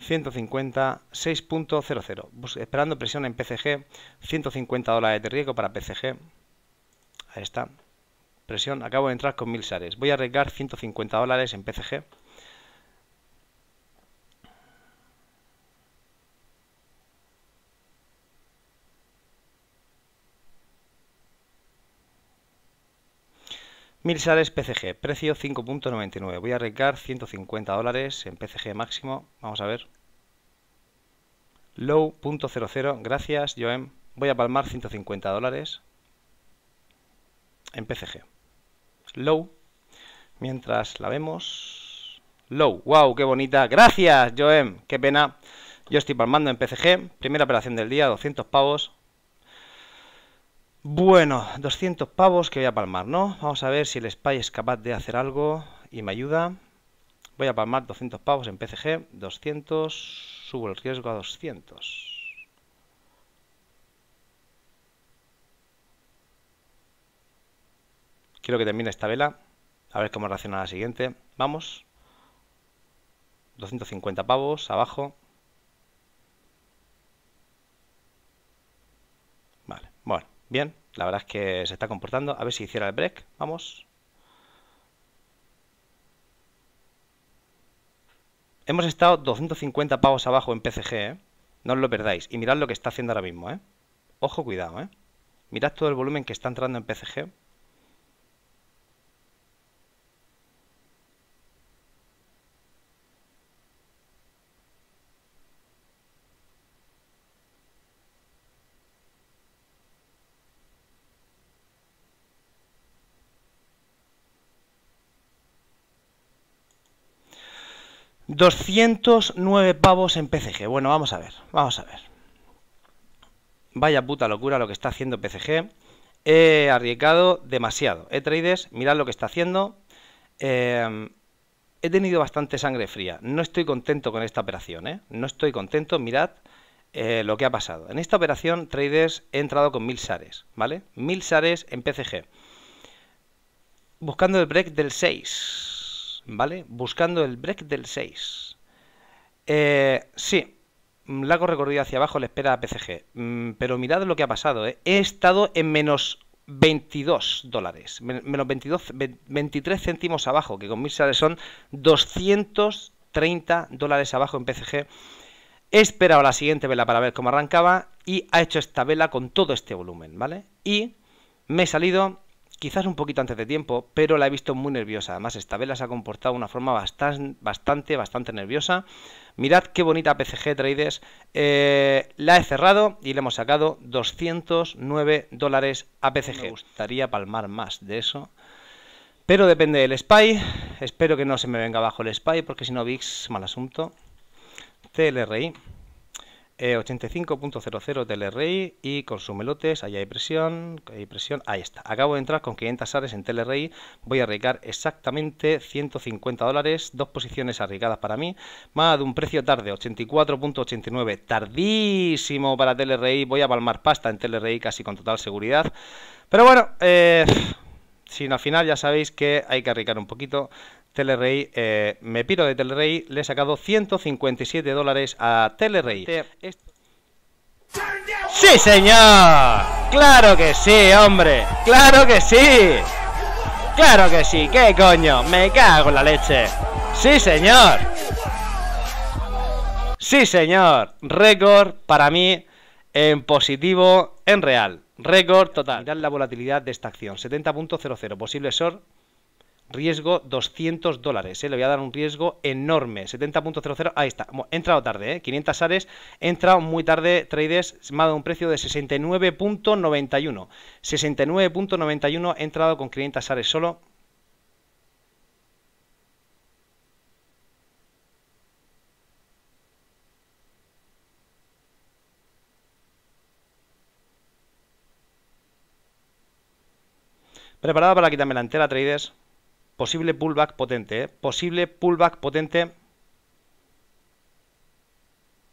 150 6.00. Esperando presión en PCG, 150 dólares de riesgo para PCG. Ahí está. Presión, acabo de entrar con 1000 shares. Voy a arriesgar 150 dólares en PCG. sales PCG, precio 5.99. Voy a arriesgar 150 dólares en PCG máximo. Vamos a ver. Low.00, gracias Joem. Voy a palmar 150 dólares en PCG. Low. Mientras la vemos. Low. ¡Wow! ¡Qué bonita! ¡Gracias, Joem! ¡Qué pena! Yo estoy palmando en PCG. Primera operación del día, 200 pavos. Bueno, 200 pavos que voy a palmar, ¿no? Vamos a ver si el spy es capaz de hacer algo y me ayuda. Voy a palmar 200 pavos en PCG, 200, subo el riesgo a 200. Quiero que termine esta vela, a ver cómo reacciona la siguiente. Vamos. 250 pavos, abajo. Vale, bueno. Bien, la verdad es que se está comportando. A ver si hiciera el break. Vamos. Hemos estado 250 pavos abajo en PCG, ¿eh? No os lo perdáis. Y mirad lo que está haciendo ahora mismo, ¿eh? Ojo, cuidado, ¿eh? Mirad todo el volumen que está entrando en PCG. 209 pavos en PCG. Bueno, vamos a ver, vamos a ver. Vaya puta locura lo que está haciendo PCG. He arriesgado demasiado. He traders, mirad lo que está haciendo. Em, he tenido bastante sangre fría. No estoy contento con esta operación, ¿eh? No estoy contento, mirad eh, lo que ha pasado. En esta operación, traders, he entrado con mil sares, ¿vale? 1000 sares en PCG. Buscando el break del 6. ¿vale? Buscando el break del 6. Eh, sí, mm, largo recorrido hacia abajo le espera a PCG. Mm, pero mirad lo que ha pasado, ¿eh? He estado en menos 22 dólares, menos 22, 23 céntimos abajo, que con mil son 230 dólares abajo en PCG. He esperado la siguiente vela para ver cómo arrancaba y ha hecho esta vela con todo este volumen, ¿vale? Y me he salido quizás un poquito antes de tiempo, pero la he visto muy nerviosa. Además, esta vela se ha comportado de una forma bastante, bastante, bastante nerviosa. Mirad qué bonita PCG Traders. Eh, la he cerrado y le hemos sacado 209 dólares a PCG. Me gustaría palmar más de eso. Pero depende del SPY. Espero que no se me venga abajo el SPY, porque si no, VIX, mal asunto. TLRI. 85.00 e TLRI y con su melotes, allá hay presión, hay presión, ahí está. Acabo de entrar con 500 ares en TLRI, voy a arriesgar exactamente 150 dólares, dos posiciones arriesgadas para mí, más de un precio tarde, 84.89, tardísimo para TLRI, voy a palmar pasta en TLRI casi con total seguridad. Pero bueno, eh, sin al final ya sabéis que hay que arriesgar un poquito, Telerey, eh, me piro de Telerey, le he sacado 157 dólares a Telerey. ¡Sí, señor! ¡Claro que sí, hombre! ¡Claro que sí! ¡Claro que sí! ¿Qué coño? ¡Me cago en la leche! ¡Sí, señor! ¡Sí, señor! Récord para mí en positivo, en real. Récord total. Mirad la volatilidad de esta acción. 70.00. Posible short Riesgo 200 dólares, ¿eh? le voy a dar un riesgo enorme, 70.00, ahí está, he entrado tarde, ¿eh? 500 sales, he entrado muy tarde, traders, me ha dado un precio de 69.91, 69.91 he entrado con 500 sales solo, Preparado para quitarme la entera, traders. Posible pullback potente, ¿eh? Posible pullback potente.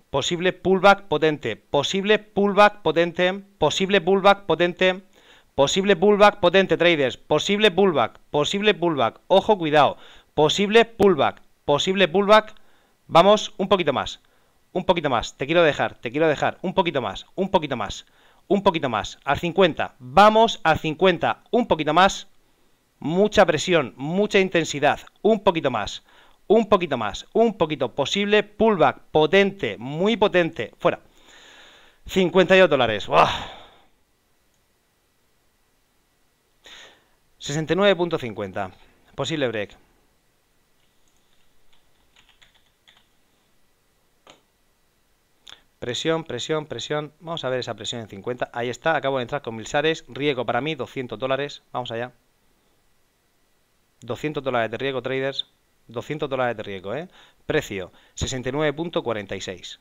Posible pullback potente. Posible pullback potente. Posible pullback potente. Posible pullback potente, traders. Posible pullback. Posible pullback. Ojo, cuidado. Posible pullback. Posible pullback. Vamos un poquito más. Un poquito más. Te quiero dejar. Te quiero dejar. Un poquito más. Un poquito más. Un poquito más. Al 50. Vamos al 50. Un poquito más mucha presión, mucha intensidad, un poquito más, un poquito más, un poquito posible, pullback potente, muy potente, fuera. 52 dólares, 69.50, posible break. Presión, presión, presión. Vamos a ver esa presión en 50. Ahí está, acabo de entrar con Milsares. Riego para mí, 200 dólares. Vamos allá. 200 dólares de riesgo, traders. 200 dólares de riesgo, ¿eh? Precio 69.46.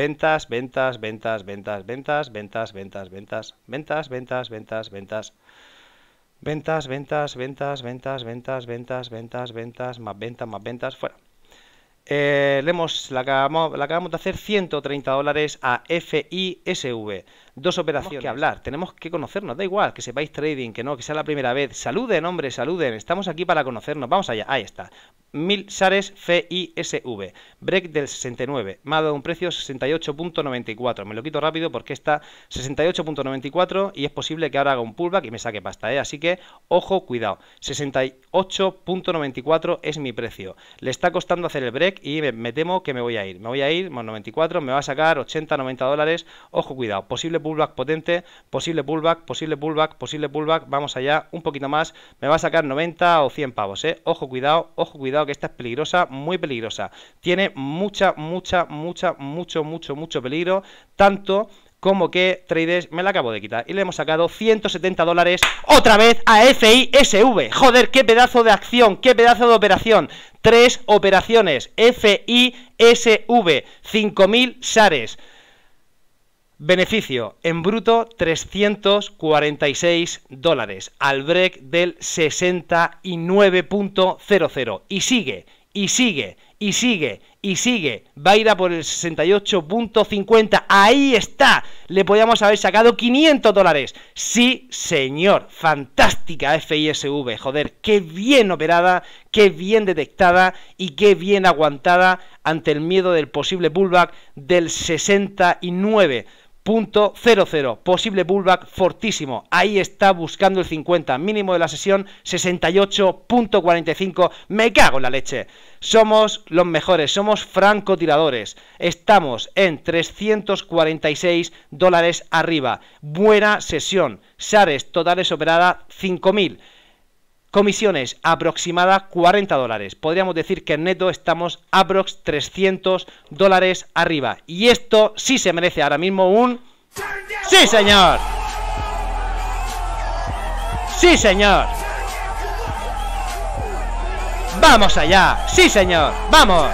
Ventas, ventas, ventas, ventas, ventas, ventas, ventas, ventas, ventas, ventas, ventas, ventas. ventas. Ventas, ventas, ventas, ventas, ventas, ventas, ventas, ventas, más ventas, más ventas, fuera. Leemos, eh, le, la acabamos, acabamos de hacer 130 dólares a FISV dos operaciones. que hablar, tenemos que conocernos, da igual, que sepáis trading, que no, que sea la primera vez. Saluden, hombre, saluden, estamos aquí para conocernos, vamos allá, ahí está. Mil Sares FISV, break del 69, me ha dado un precio 68.94, me lo quito rápido porque está 68.94 y es posible que ahora haga un pullback y me saque pasta, ¿eh? así que ojo, cuidado, 68.94 es mi precio, le está costando hacer el break y me, temo que me voy a ir, me voy a ir, más 94, me va a sacar 80, 90 dólares, ojo, cuidado, posible pullback potente, posible pullback, posible pullback, posible pullback, vamos allá, un poquito más, me va a sacar 90 o 100 pavos, ¿eh? Ojo, cuidado, ojo, cuidado, que esta es peligrosa, muy peligrosa. Tiene mucha, mucha, mucha, mucho, mucho, mucho peligro, tanto como que traders me la acabo de quitar y le hemos sacado 170 dólares otra vez a FISV. Joder, qué pedazo de acción, qué pedazo de operación. Tres operaciones, FISV, 5.000 SARES. Beneficio en bruto 346 dólares al break del 69.00 y sigue, y sigue, y sigue, y sigue. Va a ir a por el 68.50. Ahí está. Le podíamos haber sacado 500 dólares. Sí, señor. Fantástica FISV. Joder, qué bien operada, qué bien detectada y qué bien aguantada ante el miedo del posible pullback del 69. Punto 00, posible pullback fortísimo. Ahí está buscando el 50, mínimo de la sesión 68.45. Me cago en la leche. Somos los mejores, somos francotiradores. Estamos en 346 dólares arriba. Buena sesión. Sares totales operada 5000. Comisiones aproximada, 40 dólares. Podríamos decir que en neto estamos aprox 300 dólares arriba. Y esto sí se merece ahora mismo un... ¡Sí, señor! ¡Sí, señor! ¡Vamos allá! ¡Sí, señor! ¡Vamos!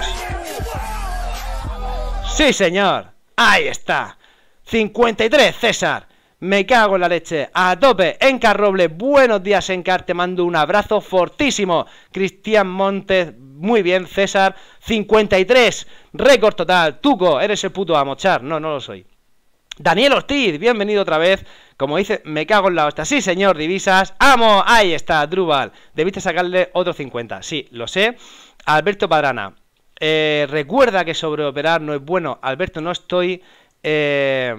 ¡Sí, señor! ¡Ahí está! 53, César. Me cago en la leche. A tope. Encar Roble. Buenos días, Encar. Te mando un abrazo fortísimo. Cristian Montes. Muy bien, César. 53. Récord total. Tuco, eres el puto amochar. No, no lo soy. Daniel Ortiz, bienvenido otra vez. Como dice, me cago en la hostia. Sí, señor, divisas. Amo, ahí está, Drubal. Debiste sacarle otro 50. Sí, lo sé. Alberto Padrana. Eh, recuerda que sobreoperar no es bueno. Alberto, no estoy eh,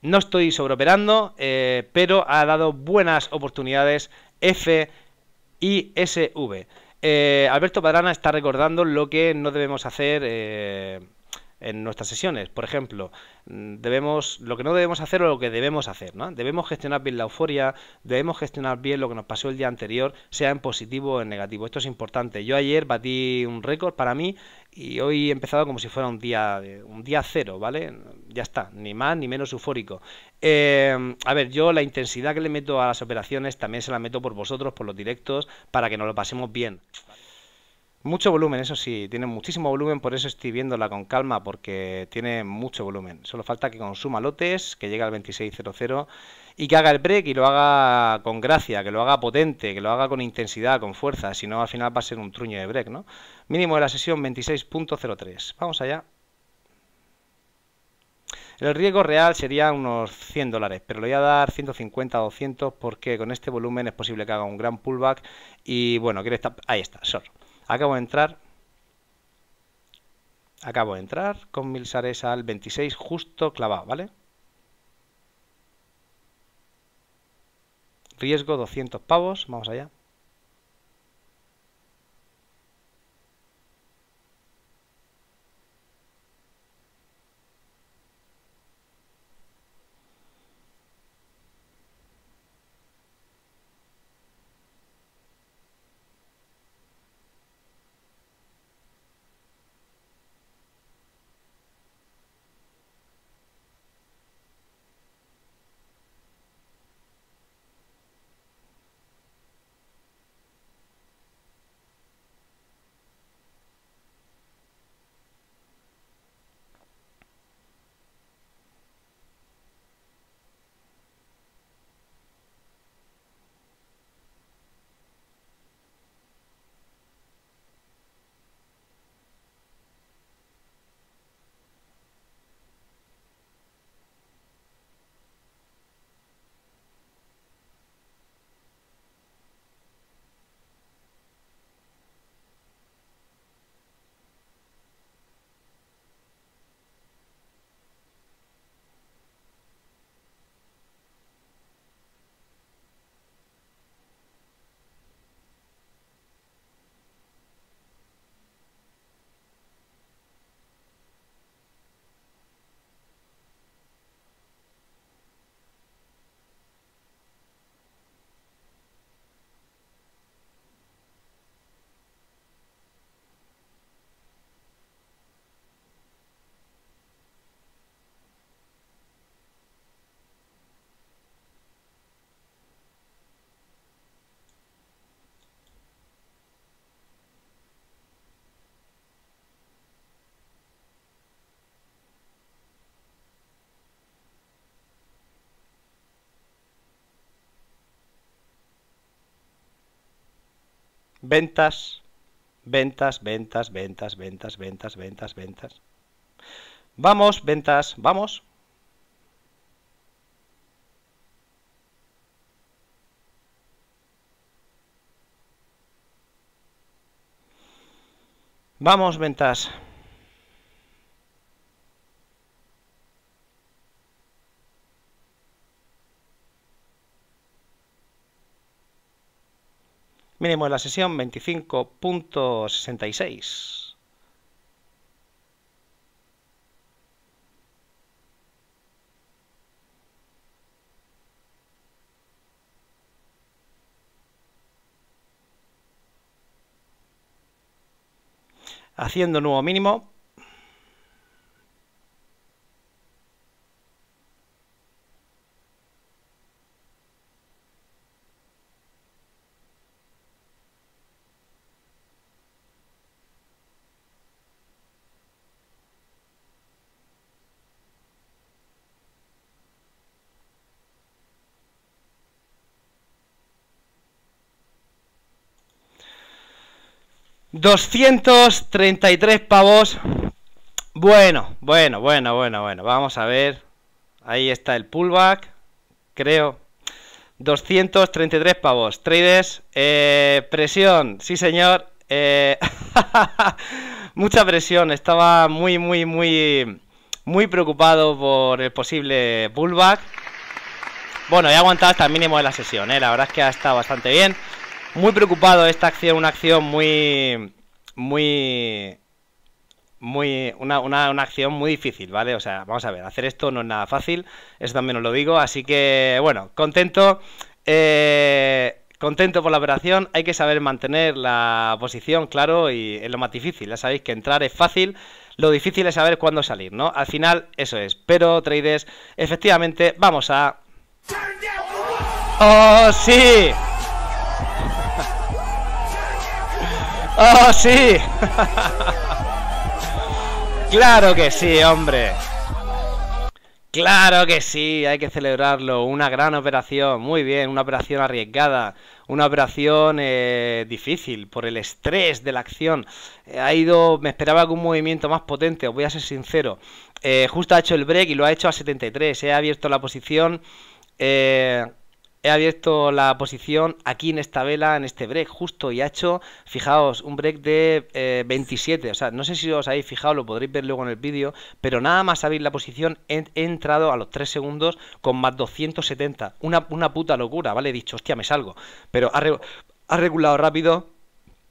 no estoy sobreoperando, eh, pero ha dado buenas oportunidades F y SV. Eh, Alberto Padrana está recordando lo que no debemos hacer eh, en nuestras sesiones. Por ejemplo, mm, debemos, lo que no debemos hacer o lo que debemos hacer. ¿no? Debemos gestionar bien la euforia, debemos gestionar bien lo que nos pasó el día anterior, sea en positivo o en negativo. Esto es importante. Yo ayer batí un récord para mí y hoy he empezado como si fuera un día un día cero, ¿vale? Ya está, ni más ni menos eufórico. Em, a ver, yo la intensidad que le meto a las operaciones también se la meto por vosotros, por los directos, para que nos lo pasemos bien. Mucho volumen, eso sí, tiene muchísimo volumen, por eso estoy viéndola con calma, porque tiene mucho volumen. Solo falta que consuma lotes, que llegue al 2600 y que haga el break y lo haga con gracia, que lo haga potente, que lo haga con intensidad, con fuerza, si no al final va a ser un truño de break, ¿no? Mínimo de la sesión 26.03. Vamos allá. El riesgo real sería unos 100 dólares, pero le voy a dar 150 200 porque con este volumen es posible que haga un gran pullback y bueno, Ahí está, short. Acabo de entrar. Acabo de entrar con mil sares al 26 justo clavado, ¿vale? riesgo 200 pavos, vamos allá. Ventas, ventas, ventas, ventas, ventas, ventas, ventas, ventas. Vamos, ventas, vamos. Vamos, ventas. Mínimo de la sesión 25.66. Haciendo nuevo mínimo 233 pavos. Bueno, bueno, bueno, bueno, bueno. Vamos a ver. Ahí está el pullback. Creo. 233 pavos. Traders. Eh, presión. Sí, señor. Eh, mucha presión. Estaba muy, muy, muy, muy preocupado por el posible pullback. Bueno, he aguantado hasta el mínimo de la sesión. Eh. La verdad es que ha estado bastante bien muy preocupado esta acción, una acción muy... Muy... Muy, una, una, acción muy difícil, ¿vale? O sea, vamos a ver, hacer esto no es nada fácil, eso también os lo digo, así que, bueno, contento, eh, contento por la operación, hay que saber mantener la posición, claro, y es lo más difícil, ya sabéis que entrar es fácil, lo difícil es saber cuándo salir, ¿no? Al final, eso es, pero, traders, efectivamente, vamos a... ¡Oh, sí! ¡Oh, sí! claro que sí, hombre. Claro que sí, hay que celebrarlo. Una gran operación, muy bien, una operación arriesgada, una operación eh, difícil por el estrés de la acción. Eh, ha ido, me esperaba un movimiento más potente, os voy a ser sincero. Eh, justo ha hecho el break y lo ha hecho a 73, he abierto la posición. Eh, He abierto la posición aquí en esta vela, en este break justo y ha hecho, fijaos, un break de 27. Eh, o sea, no sé si os habéis fijado, lo podréis ver luego en el vídeo, pero nada más abrir la posición he, entrado a los 3 segundos con más 270. Una, una puta locura, ¿vale? He dicho, hostia, me salgo. Pero ha, regulado rápido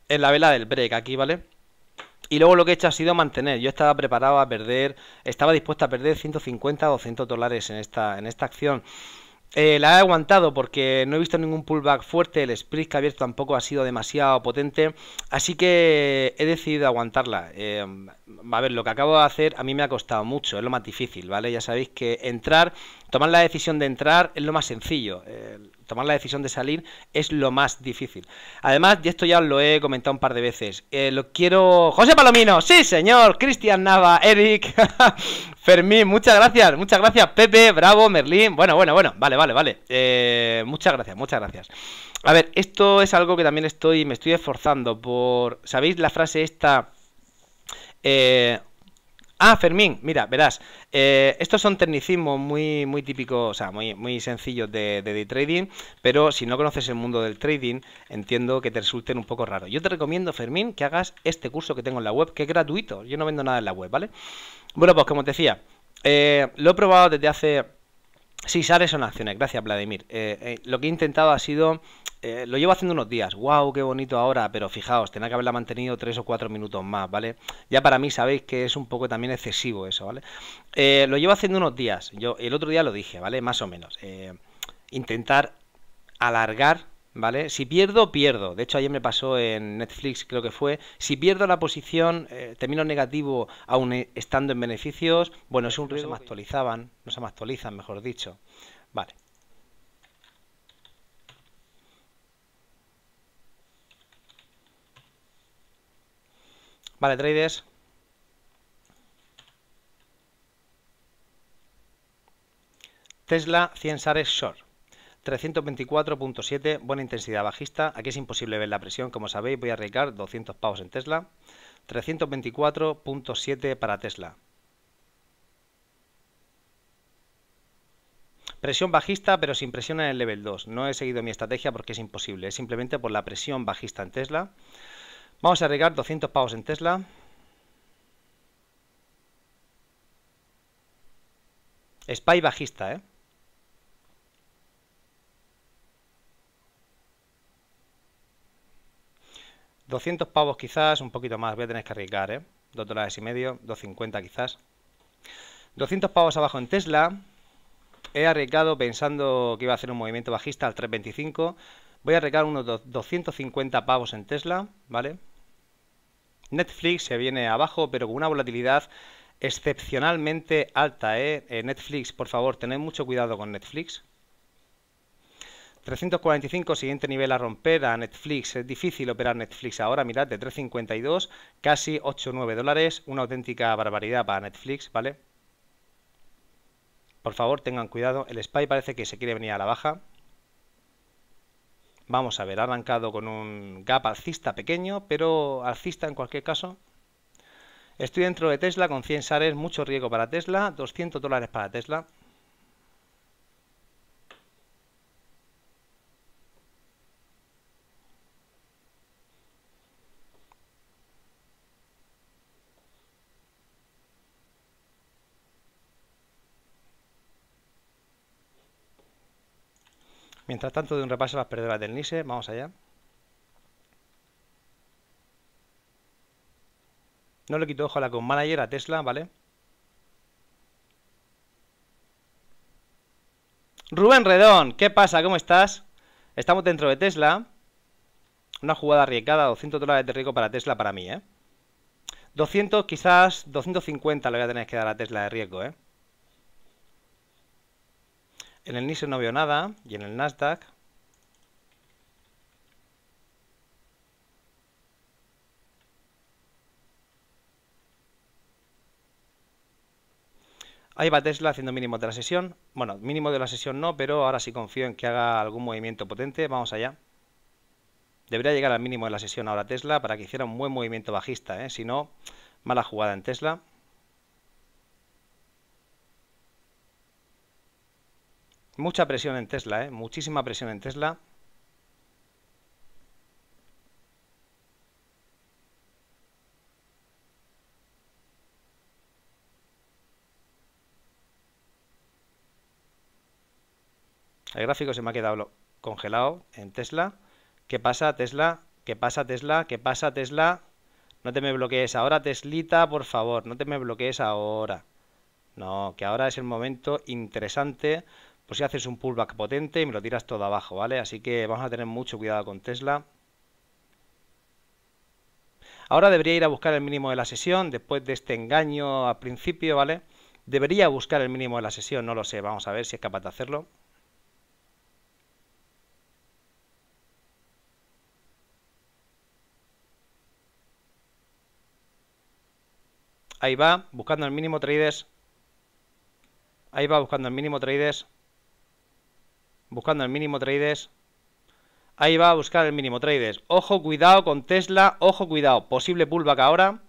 en la vela del break aquí, ¿vale? Y luego lo que he hecho ha sido mantener. Yo estaba preparado a perder, estaba dispuesto a perder 150 o 200 dólares en esta, en esta acción. Eh, la he aguantado porque no he visto ningún pullback fuerte, el sprint que ha abierto tampoco ha sido demasiado potente, así que he decidido aguantarla. Eh, a ver, lo que acabo de hacer a mí me ha costado mucho, es lo más difícil, ¿vale? Ya sabéis que entrar, tomar la decisión de entrar es lo más sencillo. Eh, tomar la decisión de salir es lo más difícil. Además, y esto ya os lo he comentado un par de veces, eh, lo quiero... José Palomino, sí señor, Cristian Nava, Eric, Fermín, muchas gracias, muchas gracias, Pepe, Bravo, Merlín, bueno, bueno, bueno, vale, vale, vale, eh, muchas gracias, muchas gracias. A ver, esto es algo que también estoy, me estoy esforzando por, ¿sabéis la frase esta? Eh, Ah, Fermín, mira, verás, eh, estos son tecnicismos muy, muy típicos, o sea, muy, muy sencillos de, de, trading, pero si no conoces el mundo del trading, entiendo que te resulten un poco raros. Yo te recomiendo, Fermín, que hagas este curso que tengo en la web, que es gratuito, yo no vendo nada en la web, ¿vale? Bueno, pues como te decía, eh, lo he probado desde hace Sí, sales son acciones. Gracias, Vladimir. Eh, eh, lo que he intentado ha sido. Eh, lo llevo haciendo unos días. ¡Wow! ¡Qué bonito ahora! Pero fijaos, tenía que haberla mantenido tres o cuatro minutos más, ¿vale? Ya para mí sabéis que es un poco también excesivo eso, ¿vale? lo llevo haciendo unos días. Yo el otro día lo dije, ¿vale? Más o menos. intentar alargar ¿vale? Si pierdo, pierdo. De hecho, ayer me pasó en Netflix, creo que fue. Si pierdo la posición, eh, termino negativo aún eh, estando en beneficios. Bueno, es un riesgo. No se me actualizaban, no se me actualizan, mejor dicho. Vale. Vale, traders. Tesla 100 shares short. 324.7, buena intensidad bajista. Aquí es imposible ver la presión, como sabéis, voy a arreglar 200 pavos en Tesla. 324.7 para Tesla. Presión bajista, pero sin presión en el level 2. No he seguido mi estrategia porque es imposible. Es simplemente por la presión bajista en Tesla. Vamos a arreglar 200 pavos en Tesla. Spy bajista, ¿eh? 200 pavos quizás, un poquito más, voy a tener que arriesgar, ¿eh? 2 dólares y medio, 2.50 quizás. 200 pavos abajo en Tesla. He arriesgado pensando que iba a hacer un movimiento bajista al 3.25. Voy a arriesgar unos 250 pavos en Tesla, ¿vale? Netflix se viene abajo, pero con una volatilidad excepcionalmente alta, ¿eh? eh Netflix, por favor, tened mucho cuidado con Netflix. 345, siguiente nivel a romper a Netflix. Es difícil operar Netflix ahora, mirad, de 352, casi 8 9 dólares. Una auténtica barbaridad para Netflix, ¿vale? Por favor, tengan cuidado. El Spy parece que se quiere venir a la baja. Vamos a ver, ha arrancado con un gap alcista pequeño, pero alcista en cualquier caso. Estoy dentro de Tesla con 100 shares, mucho riesgo para Tesla, 200 dólares para Tesla. Mientras tanto, de un repaso a las perdedoras del Nise, vamos allá. No le quito ojo a la con manager a Tesla, ¿vale? Rubén Redón, ¿qué pasa? ¿Cómo estás? Estamos dentro de Tesla. Una jugada arriesgada, 200 dólares de riesgo para Tesla para mí, ¿eh? 200, quizás 250 le voy a tener que dar a Tesla de riesgo, ¿eh? En el Nissan no veo nada y en el Nasdaq. Ahí va Tesla haciendo mínimo de la sesión. Bueno, mínimo de la sesión no, pero ahora sí confío en que haga algún movimiento potente. Vamos allá. Debería llegar al mínimo de la sesión ahora Tesla para que hiciera un buen movimiento bajista. ¿eh? Si no, mala jugada en Tesla. Mucha presión en Tesla, ¿eh? muchísima presión en Tesla. El gráfico se me ha quedado congelado en Tesla. ¿Qué pasa, Tesla? ¿Qué pasa, Tesla? ¿Qué pasa, Tesla? No te me bloquees ahora, Teslita, por favor. No te me bloquees ahora. No, que ahora es el momento interesante pues si haces un pullback potente y me lo tiras todo abajo, ¿vale? Así que vamos a tener mucho cuidado con Tesla. Ahora debería ir a buscar el mínimo de la sesión, después de este engaño al principio, ¿vale? Debería buscar el mínimo de la sesión, no lo sé, vamos a ver si es capaz de hacerlo. Ahí va, buscando el mínimo traders. Ahí va buscando el mínimo traders buscando el mínimo traders. Ahí va a buscar el mínimo traders. Ojo, cuidado con Tesla, ojo, cuidado. Posible pullback ahora.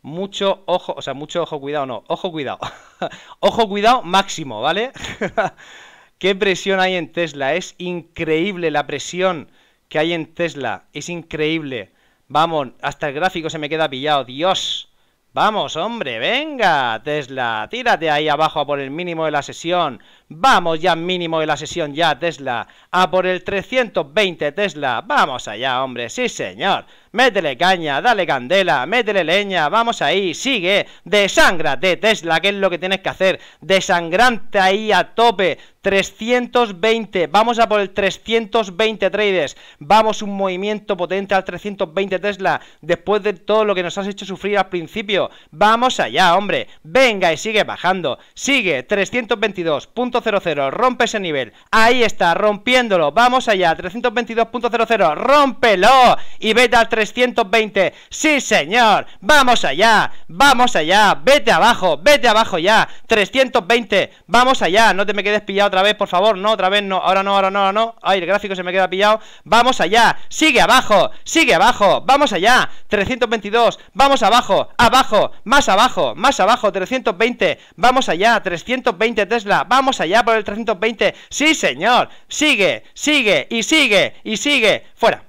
Mucho ojo, o sea, mucho ojo, cuidado, no. Ojo, cuidado. ojo, cuidado máximo, ¿vale? Qué presión hay en Tesla. Es increíble la presión que hay en Tesla. Es increíble. Vamos, hasta el gráfico se me queda pillado. Dios. Vamos, hombre, venga, Tesla, tírate ahí abajo a por el mínimo de la sesión. Vamos ya mínimo de la sesión ya, Tesla. A por el 320, Tesla. Vamos allá, hombre. Sí, señor. Métele caña, dale candela, métele leña. Vamos ahí, sigue. Desangrate, Tesla, ¿Qué es lo que tienes que hacer. Desangrante ahí a tope. 320. Vamos a por el 320 traders. Vamos un movimiento potente al 320 Tesla. Después de todo lo que nos has hecho sufrir al principio. Vamos allá, hombre. Venga y sigue bajando. Sigue. 322. 00 rompe ese nivel. Ahí está, rompiéndolo. Vamos allá, 322.00, rómpelo y vete al 320. Sí, señor, vamos allá, vamos allá, vete abajo, vete abajo ya. 320, vamos allá, no te me quedes pillado otra vez, por favor, no, otra vez no, ahora no, ahora no, ahora no. Ay, el gráfico se me queda pillado. Vamos allá, sigue abajo, sigue abajo, vamos allá. 322, vamos abajo, abajo, más abajo, más abajo, 320, vamos allá, 320 Tesla, vamos allá. Ya por el 320. Sí, señor. Sigue, sigue y sigue y sigue. Fuera.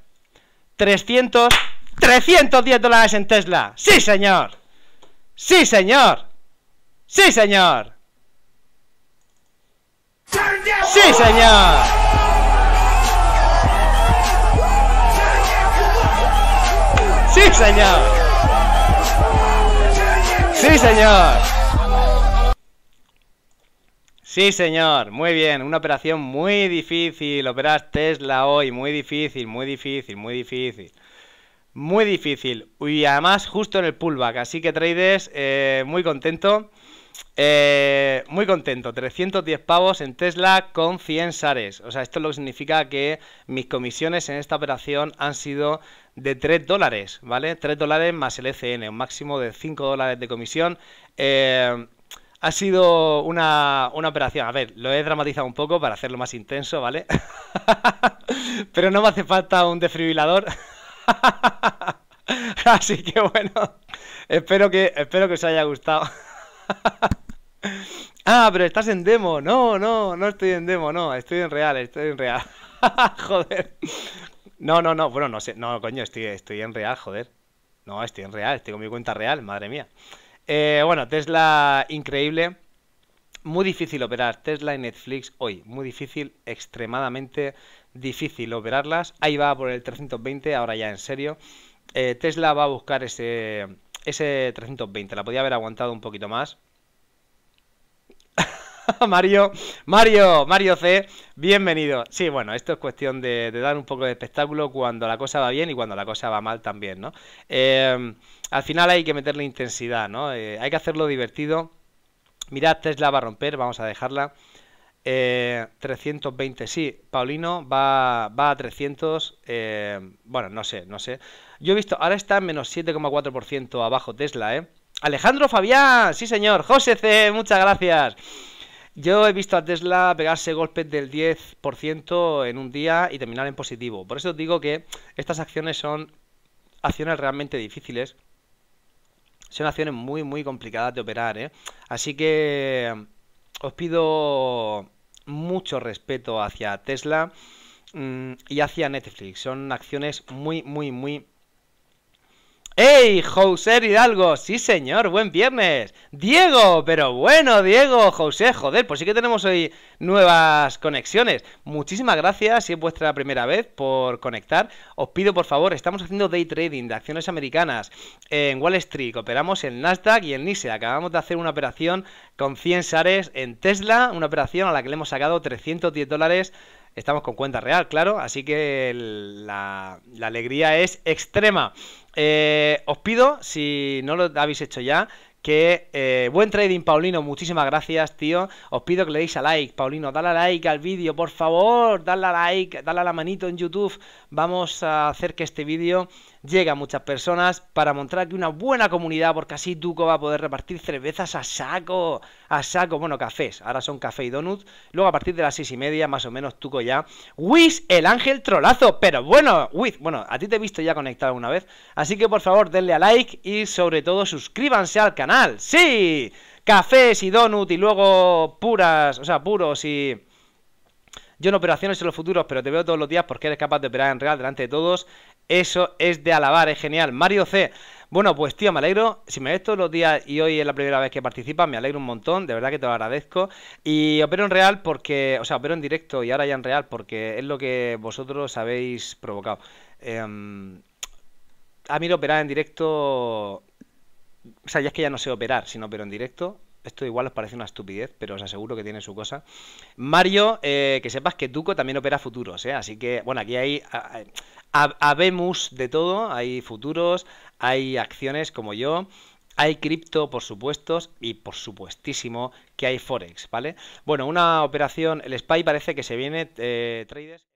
300... 310 dólares en Tesla. Sí, señor. Sí, señor. Sí, señor. Sí, señor. Sí, señor. Sí, señor. Sí, señor, muy bien, una operación muy difícil, operar Tesla hoy, muy difícil, muy difícil, muy difícil. Muy difícil, y además justo en el pullback, así que traders, eh, muy contento. Eh, muy contento, 310 pavos en Tesla con 100 sares. O sea, esto lo significa que mis comisiones en esta operación han sido de 3 dólares, ¿vale? 3 dólares más el ECN, un máximo de 5 dólares de comisión. Eh, ha sido una, operación. A ver, lo he dramatizado un poco para hacerlo más intenso, ¿vale? Pero no me hace falta un desfibrilador. Así que bueno, espero que, espero que os haya gustado. ah, pero estás en demo. No, no, no estoy en demo, no. Estoy en real, estoy en real. joder. No, no, no. Bueno, no sé. No, coño, estoy, estoy en real, joder. No, estoy en real, estoy con mi cuenta real, madre mía. Eh, bueno, Tesla increíble. Muy difícil operar Tesla y Netflix hoy. Muy difícil, extremadamente difícil operarlas. Ahí va por el 320, ahora ya en serio. Eh, Tesla va a buscar ese, ese 320. La podía haber aguantado un poquito más. Mario, Mario, Mario C, bienvenido. Sí, bueno, esto es cuestión de, de, dar un poco de espectáculo cuando la cosa va bien y cuando la cosa va mal también, ¿no? Eh, al final hay que meterle intensidad, ¿no? Eh, hay que hacerlo divertido. Mirad, Tesla va a romper, vamos a dejarla. 320, eh, sí, Paulino va, a 300, eh, bueno, no sé, no sé. Yo he visto, ahora está en menos 7,4% abajo Tesla, ¿eh? Alejandro Fabián, sí señor, José C, muchas gracias. Yo he visto a Tesla pegarse golpes del 10% en un día y terminar en positivo. Por eso os digo que estas acciones son acciones realmente difíciles son acciones muy, muy complicadas de operar, ¿eh? Así que mm, os pido mucho respeto hacia Tesla mm, y hacia Netflix. Son acciones muy, muy, muy ¡Ey, José Hidalgo! Sí, señor, buen viernes. Diego, pero bueno, Diego, José, joder, pues sí que tenemos hoy nuevas conexiones. Muchísimas gracias, si es vuestra primera vez, por conectar. Os pido, por favor, estamos haciendo day trading de acciones americanas en Wall Street. Operamos en Nasdaq y en NISE. Acabamos de hacer una operación con 100 shares en Tesla, una operación a la que le hemos sacado 310 dólares Estamos con cuenta real, claro, así que la, alegría es extrema. Eh, os pido, si no lo habéis hecho ya, que eh, buen trading, Paulino. Muchísimas gracias, tío. Os pido que le deis a like, Paulino. Dale a like al vídeo, por favor. Dale a like, dale a la manito en YouTube. Vamos a hacer que este vídeo llega a muchas personas para mostrar que una buena comunidad, porque así tuco va a poder repartir cervezas a saco, a saco, bueno, cafés, ahora son café y donuts, luego a partir de las seis y media, más o menos, Tuco ya, Wiz, el ángel trolazo, pero bueno, Wiz, bueno, a ti te he visto ya conectado una vez, así que por favor denle a like y sobre todo suscríbanse al canal, sí, cafés y donut y luego puras, o sea, puros y... Yo no operaciones en los futuros, pero te veo todos los días porque eres capaz de operar en real delante de todos. Eso es de alabar, es genial. Mario C. Bueno, pues tío, me alegro. Si me ves todos los días y hoy es la primera vez que participas, me alegro un montón, de verdad que te lo agradezco. Y opero en real porque, o sea, opero en directo y ahora ya en real porque es lo que vosotros habéis provocado. Em, a mí lo operar en directo, o sea, ya es que ya no sé operar, sino opero en directo esto igual os parece una estupidez, pero os aseguro que tiene su cosa. Mario, eh, que sepas que Duco también opera futuros, ¿eh? Así que, bueno, aquí hay... Habemos de todo, hay futuros, hay acciones como yo, hay cripto, por supuesto, y por supuestísimo que hay Forex, ¿vale? Bueno, una operación, el SPY parece que se viene, eh, traders.